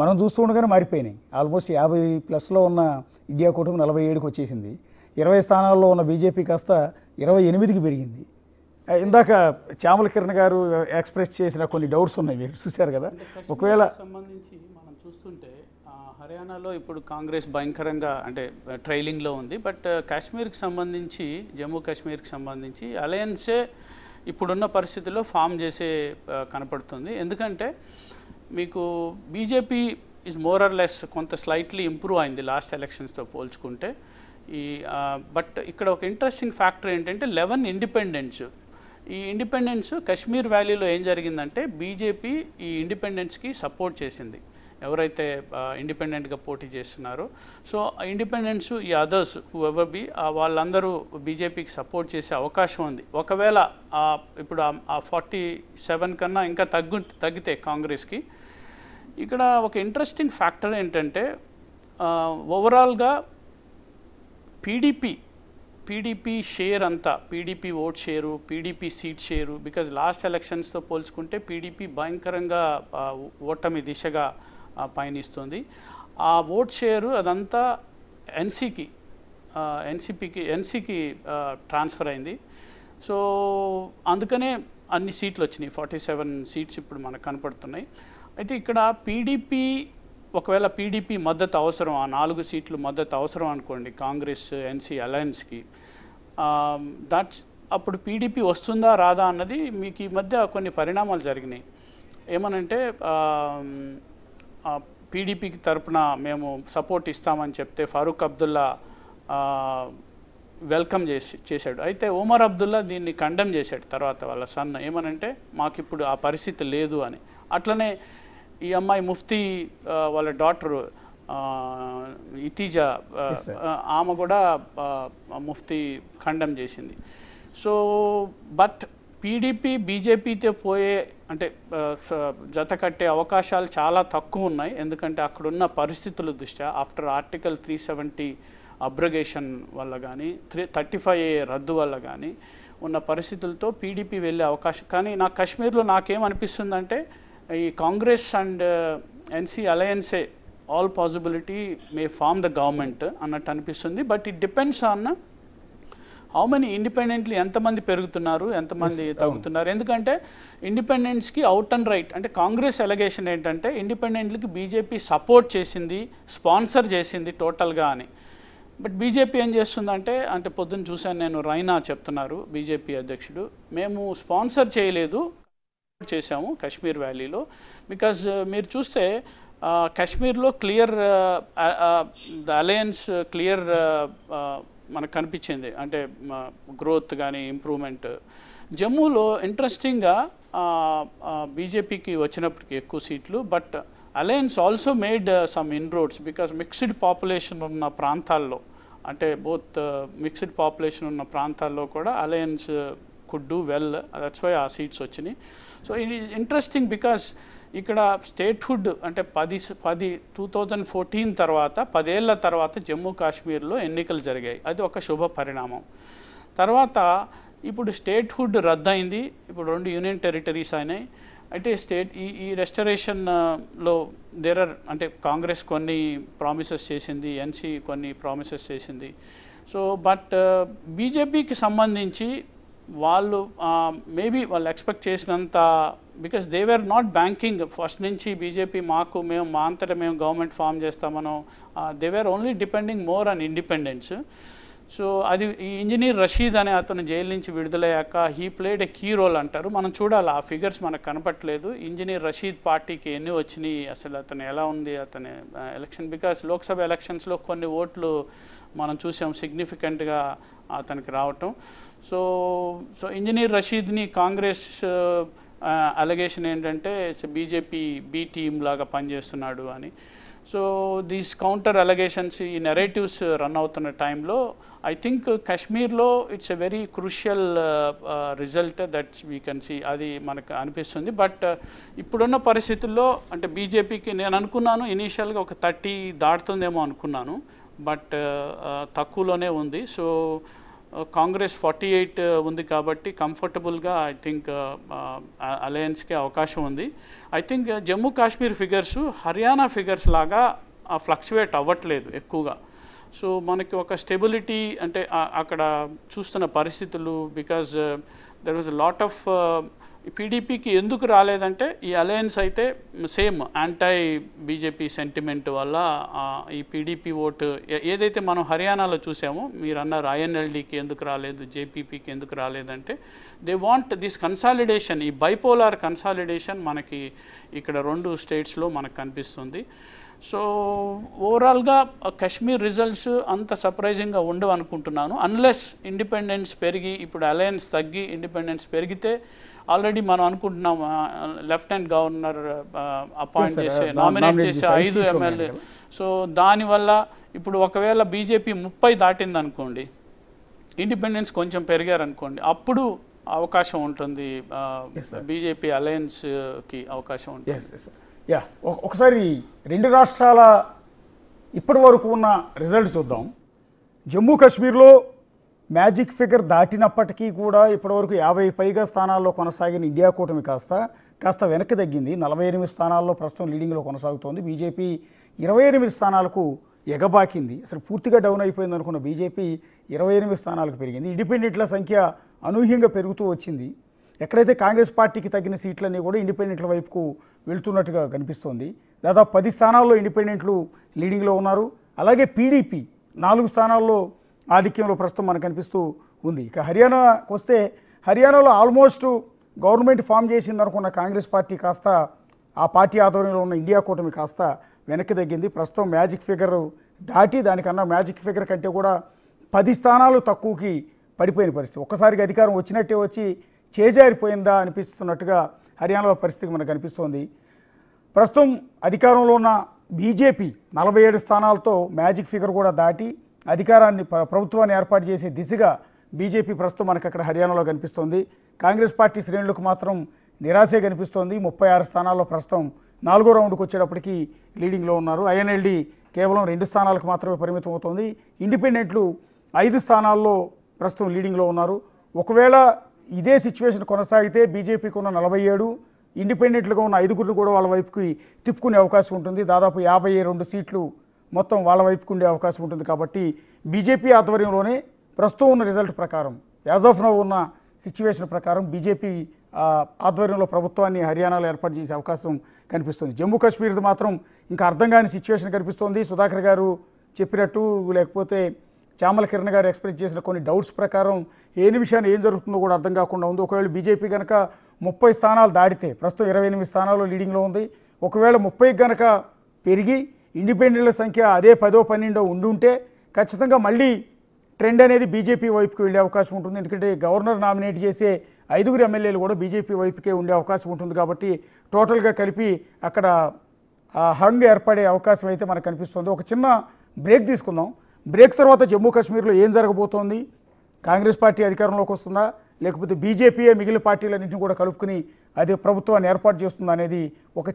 మనం చూస్తూ ఉండగానే మారిపోయినాయి ఆల్మోస్ట్ యాభై ప్లస్లో ఉన్న ఇండియా కూటమి నలభై ఏడుకి వచ్చేసింది ఇరవై స్థానాల్లో ఉన్న బీజేపీ కాస్త ఇరవై ఎనిమిదికి పెరిగింది ఇందాక చామల కిరణ్ గారు ఎక్స్ప్రెస్ చేసిన కొన్ని డౌట్స్ ఉన్నాయి మీరు చూశారు కదా ఒకవేళ సంబంధించి మనం చూస్తుంటే హర్యానాలో ఇప్పుడు కాంగ్రెస్ భయంకరంగా అంటే ట్రైలింగ్లో ఉంది బట్ కాశ్మీర్కి సంబంధించి జమ్మూ కాశ్మీర్కి సంబంధించి అలయన్సే ఇప్పుడున్న పరిస్థితుల్లో ఫామ్ చేసే కనపడుతుంది ఎందుకంటే మీకు బీజేపీ ఇస్ మోరర్ లెస్ కొంత స్లైట్లీ ఇంప్రూవ్ అయింది లాస్ట్ ఎలక్షన్స్తో పోల్చుకుంటే ఈ బట్ ఇక్కడ ఒక ఇంట్రెస్టింగ్ ఫ్యాక్టర్ ఏంటంటే లెవెన్ ఇండిపెండెన్స్ ఈ ఇండిపెండెన్స్ కశ్మీర్ వ్యాలీలో ఏం జరిగిందంటే బీజేపీ ఈ ఇండిపెండెన్స్కి సపోర్ట్ చేసింది ఎవరైతే ఇండిపెండెంట్గా పోటీ చేస్తున్నారో సో ఇండిపెండెంట్స్ ఈ అదర్స్ ఎవర్ బి వాళ్ళందరూ బీజేపీకి సపోర్ట్ చేసే అవకాశం ఉంది ఒకవేళ ఇప్పుడు ఆ ఫార్టీ సెవెన్ కన్నా ఇంకా తగ్గు తగ్గితే కాంగ్రెస్కి ఇక్కడ ఒక ఇంట్రెస్టింగ్ ఫ్యాక్టర్ ఏంటంటే ఓవరాల్గా పీడీపీ పీడీపీ షేర్ అంతా PDP vote share PDP seat share because last ఎలక్షన్స్తో పోల్చుకుంటే పీడీపీ భయంకరంగా ఓటమి దిశగా పయనిస్తుంది ఆ ఓట్ షేరు అదంతా ఎన్సీకి ఎన్సీపీకి ఎన్సీకి ట్రాన్స్ఫర్ అయింది సో అందుకనే అన్ని సీట్లు వచ్చినాయి ఫార్టీ సెవెన్ సీట్స్ ఇప్పుడు మనకు కనపడుతున్నాయి అయితే ఇక్కడ పీడీపీ ఒకవేళ పీడీపీ మద్దతు అవసరం ఆ నాలుగు సీట్లు మద్దతు అవసరం అనుకోండి కాంగ్రెస్ ఎన్సీ అలయన్స్కి దాట్స్ అప్పుడు పీడీపీ వస్తుందా రాదా అన్నది మీకు ఈ మధ్య కొన్ని పరిణామాలు జరిగినాయి ఏమనంటే పీడీపీకి తరపున మేము సపోర్ట్ ఇస్తామని చెప్తే ఫారూక్ అబ్దుల్లా వెల్కమ్ చేసి చేశాడు అయితే ఉమర్ అబ్దుల్లా దీన్ని కండెమ్ చేశాడు తర్వాత వాళ్ళ సన్న ఏమనంటే మాకు ఇప్పుడు ఆ పరిస్థితి లేదు అని అట్లనే ఈ అమ్మాయి ముఫ్తీ వాళ్ళ డాక్టర్ ఇతీజా ఆమె కూడా ముఫ్తీ ఖండం చేసింది సో బట్ పీడీపీ బీజేపీతో పోయే అంటే జత కట్టే అవకాశాలు చాలా తక్కువ ఉన్నాయి ఎందుకంటే అక్కడున్న పరిస్థితుల దృష్ట్యా after article three seventy abrogation వల్ల కానీ త్రీ థర్టీ ఫైవ్ రద్దు వల్ల కానీ ఉన్న పరిస్థితులతో పీడీపీ వెళ్ళే అవకాశం కానీ నాకు కాశ్మీర్లో నాకేమనిపిస్తుందంటే ఈ కాంగ్రెస్ అండ్ ఎన్సీ అలయన్సే all possibility may form the government అన్నట్టు అనిపిస్తుంది but it depends on how many independently ఎంతమంది పెరుగుతున్నారు ఎంతమంది తగ్గుతున్నారు ఎందుకంటే ఇండిపెండెంట్స్కి అవుట్ అండ్ రైట్ అంటే కాంగ్రెస్ ఎలగేషన్ ఏంటంటే ఇండిపెండెంట్లకి బీజేపీ సపోర్ట్ చేసింది స్పాన్సర్ చేసింది టోటల్గా అని బట్ బీజేపీ ఏం చేస్తుందంటే అంటే పొద్దున్న చూశాను నేను రైనా చెప్తున్నారు బీజేపీ అధ్యక్షుడు మేము స్పాన్సర్ చేయలేదు చేశాము కాశ్మీర్ వ్యాలీలో బికాజ్ మీరు చూస్తే కాశ్మీర్లో క్లియర్ ద అలయన్స్ క్లియర్ మనకు కనిపించింది అంటే గ్రోత్ కానీ ఇంప్రూవ్మెంట్ జమ్మూలో ఇంట్రెస్టింగ్గా బీజేపీకి వచ్చినప్పటికీ ఎక్కువ సీట్లు but alliance also made some inroads because mixed population ఉన్న ప్రాంతాల్లో అంటే బోత్ మిక్స్డ్ పాపులేషన్ ఉన్న ప్రాంతాల్లో కూడా alliance could do well that's why ఆ సీట్స్ వచ్చినాయి so it is interesting because ఇక్కడ స్టేట్హుడ్ అంటే పది పది టూ థౌజండ్ ఫోర్టీన్ తర్వాత పదేళ్ల తర్వాత జమ్మూ కాశ్మీర్లో ఎన్నికలు జరిగాయి అది ఒక శుభ పరిణామం తర్వాత ఇప్పుడు స్టేట్హుడ్ రద్దయింది ఇప్పుడు రెండు యూనియన్ టెరిటరీస్ అయినాయి అయితే స్టేట్ ఈ ఈ రెస్టరేషన్లో దేరర్ అంటే కాంగ్రెస్ కొన్ని ప్రామిసెస్ చేసింది ఎన్సీ కొన్ని ప్రామిసెస్ చేసింది సో బట్ బీజేపీకి సంబంధించి వాళ్ళు మేబీ వాళ్ళు ఎక్స్పెక్ట్ చేసినంత because they were not banking first నుంచి బీజేపీ మాకు మేము మా అంతటా మేము గవర్నమెంట్ ఫామ్ చేస్తామనో they were only depending more on independents so అది ఈ ఇంజనీర్ రషీద్ అనే అతను జైలు నుంచి విడుదలయ్యాక he played a key role అంటారు మనం చూడాలి ఆ ఫిగర్స్ మనకు కనపట్లేదు ఇంజనీర్ రషీద్ పార్టీకి ఎన్ని వచ్చినాయి అసలు అతను ఎలా ఉంది అతని ఎలక్షన్ బికాస్ లోక్సభ ఎలక్షన్స్లో కొన్ని ఓట్లు మనం చూసాం సిగ్నిఫికెంట్గా అతనికి రావటం సో సో ఇంజనీర్ రషీద్ని కాంగ్రెస్ అలగేషన్ ఏంటంటే బీజేపీ బీ టీమ్ లాగా పనిచేస్తున్నాడు అని సో దీస్ కౌంటర్ అలగేషన్స్ ఈ నెరేటివ్స్ రన్ అవుతున్న టైంలో ఐ థింక్ కశ్మీర్లో it's a very crucial result that we can see అది మనకు అనిపిస్తుంది బట్ uh, ఇప్పుడున్న పరిస్థితుల్లో అంటే బీజేపీకి నేను అనుకున్నాను ఇనీషియల్గా ఒక థర్టీ దాటుతుందేమో అనుకున్నాను బట్ uh, uh, తక్కువలోనే ఉంది so Congress forty eight uh, ఉంది కాబట్టి కంఫర్టబుల్గా ఐ థింక్ uh, uh, అలయన్స్కి అవకాశం ఉంది I think Jammu Kashmir figures Haryana figures లాగా ఫ్లక్చువేట్ అవ్వట్లేదు ఎక్కువగా సో మనకి ఒక స్టెబిలిటీ అంటే అక్కడ చూస్తున్న పరిస్థితులు because there was lot of పీడీపీకి ఎందుకు రాలేదంటే ఈ అలయన్స్ అయితే సేమ్ యాంటై బీజేపీ సెంటిమెంట్ వల్ల ఈ పీడీపీ ఓటు ఏదైతే మనం హర్యానాలో చూసామో మీరు అన్నారు ఐఎన్ఎల్డీకి ఎందుకు రాలేదు జేపీపీకి ఎందుకు రాలేదంటే దే వాంట్ దిస్ కన్సాలిడేషన్ ఈ బైపోలార్ కన్సాలిడేషన్ మనకి ఇక్కడ రెండు స్టేట్స్లో మనకు కనిపిస్తుంది సో ఓవరాల్గా కశ్మీర్ రిజల్ట్స్ అంత సర్ప్రైజింగ్గా ఉండవు అనుకుంటున్నాను అన్లెస్ ఇండిపెండెన్స్ పెరిగి ఇప్పుడు అలయన్స్ తగ్గి ఇండిపెండెన్స్ పెరిగితే ఆల్రెడీ మనం అనుకుంటున్నాం లెఫ్టినెంట్ గవర్నర్ అపాయింట్ చేసే నామినేట్ uh, చేసే ఐదు ఎమ్మెల్యే సో దానివల్ల ఇప్పుడు ఒకవేళ బీజేపీ ముప్పై దాటింది అనుకోండి ఇండిపెండెన్స్ కొంచెం పెరిగారనుకోండి అప్పుడు అవకాశం ఉంటుంది బీజేపీ అలయన్స్కి అవకాశం ఉంటుంది యా ఒకసారి రెండు రాష్ట్రాల ఇప్పటి వరకు ఉన్న రిజల్ట్ చూద్దాం జమ్మూ కాశ్మీర్లో మ్యాజిక్ ఫిగర్ దాటినప్పటికీ కూడా ఇప్పటివరకు యాభై పైగా స్థానాల్లో కొనసాగిన ఇండియా కూటమి కాస్త కాస్త వెనక్కి తగ్గింది నలభై ఎనిమిది స్థానాల్లో ప్రస్తుతం లీడింగ్లో కొనసాగుతోంది బీజేపీ ఇరవై ఎనిమిది స్థానాలకు ఎగబాకింది అసలు పూర్తిగా డౌన్ అయిపోయింది అనుకున్న బీజేపీ ఇరవై ఎనిమిది స్థానాలకు పెరిగింది ఇండిపెండెంట్ల సంఖ్య అనూహ్యంగా పెరుగుతూ వచ్చింది ఎక్కడైతే కాంగ్రెస్ పార్టీకి తగిన సీట్లన్నీ కూడా ఇండిపెండెంట్ల వైపుకు వెళ్తున్నట్టుగా కనిపిస్తోంది దాదాపు పది స్థానాల్లో ఇండిపెండెంట్లు లీడింగ్లో ఉన్నారు అలాగే పీడీపీ నాలుగు స్థానాల్లో ఆధిక్యంలో ప్రస్తుతం మనకు కనిపిస్తూ ఉంది ఇక హర్యానాకు వస్తే హర్యానాలో ఆల్మోస్ట్ గవర్నమెంట్ ఫామ్ చేసిందనుకున్న కాంగ్రెస్ పార్టీ కాస్త ఆ పార్టీ ఆధ్వర్యంలో ఉన్న ఇండియా కూటమి కాస్త వెనక్కి తగ్గింది ప్రస్తుతం మ్యాజిక్ ఫిగర్ దాటి దానికన్నా మ్యాజిక్ ఫిగర్ కంటే కూడా పది స్థానాలు తక్కువకి పడిపోయిన పరిస్థితి ఒక్కసారికి అధికారం వచ్చినట్టే వచ్చి చేజారిపోయిందా అనిపిస్తున్నట్టుగా హర్యానాలో పరిస్థితి మనకు కనిపిస్తోంది ప్రస్తుతం అధికారంలో ఉన్న బీజేపీ నలభై ఏడు స్థానాలతో మ్యాజిక్ ఫిగర్ కూడా దాటి అధికారాన్ని ప్రభుత్వాన్ని ఏర్పాటు చేసే దిశగా బీజేపీ ప్రస్తుతం మనకు అక్కడ హర్యానాలో కనిపిస్తోంది కాంగ్రెస్ పార్టీ శ్రేణులకు మాత్రం నిరాశే కనిపిస్తోంది ముప్పై ఆరు స్థానాల్లో ప్రస్తుతం నాలుగో రౌండ్కి వచ్చేటప్పటికి లీడింగ్లో ఉన్నారు ఐఎన్ఎల్డి కేవలం రెండు స్థానాలకు మాత్రమే పరిమితం అవుతోంది ఇండిపెండెంట్లు ఐదు స్థానాల్లో ప్రస్తుతం లీడింగ్లో ఉన్నారు ఒకవేళ ఇదే సిచ్యువేషన్ కొనసాగితే బీజేపీకి ఉన్న నలభై ఏడు ఇండిపెండెంట్లుగా ఉన్న ఐదుగురిని కూడా వాళ్ళ వైపుకి తిప్పుకునే అవకాశం ఉంటుంది దాదాపు యాభై రెండు సీట్లు మొత్తం వాళ్ళ వైపుకు ఉండే అవకాశం ఉంటుంది కాబట్టి బీజేపీ ఆధ్వర్యంలోనే ప్రస్తుతం ఉన్న రిజల్ట్ ప్రకారం యాజ్ ఆఫ్ నౌ ఉన్న సిచ్యువేషన్ ప్రకారం బీజేపీ ఆధ్వర్యంలో ప్రభుత్వాన్ని హర్యానాలో ఏర్పాటు చేసే అవకాశం కనిపిస్తుంది జమ్మూ కాశ్మీర్ది మాత్రం ఇంకా అర్థం కాని సిచ్యువేషన్ కనిపిస్తోంది సుధాకర్ గారు చెప్పినట్టు లేకపోతే చామల కిరణ్ గారు ఎక్స్ప్రెస్ చేసిన కొన్ని డౌట్స్ ప్రకారం ఏ నిమిషాన్ని ఏం జరుగుతుందో కూడా అర్థం కాకుండా ఉంది ఒకవేళ బీజేపీ కనుక ముప్పై స్థానాలు దాటితే ప్రస్తుతం ఇరవై ఎనిమిది స్థానాల్లో లీడింగ్లో ఉంది ఒకవేళ ముప్పై కనుక పెరిగి ఇండిపెండెంట్ల సంఖ్య అదే పదో పన్నెండో ఉండి ఉంటే ఖచ్చితంగా మళ్ళీ ట్రెండ్ అనేది బీజేపీ వైపుకి వెళ్ళే అవకాశం ఉంటుంది ఎందుకంటే గవర్నర్ నామినేట్ చేసే ఐదుగురు ఎమ్మెల్యేలు కూడా బీజేపీ వైపుకే ఉండే అవకాశం ఉంటుంది కాబట్టి టోటల్గా కలిపి అక్కడ హంగ్ ఏర్పడే అవకాశం అయితే మనకు కనిపిస్తుంది ఒక చిన్న బ్రేక్ తీసుకుందాం బ్రేక్ తర్వాత జమ్మూ కాశ్మీర్లో ఏం జరగబోతోంది కాంగ్రెస్ పార్టీ అధికారంలోకి వస్తుందా లేకపోతే బీజేపీయే మిగిలిన పార్టీలన్నింటినీ కూడా కలుపుకుని అదే ప్రభుత్వాన్ని ఏర్పాటు చేస్తుందా అనేది ఒక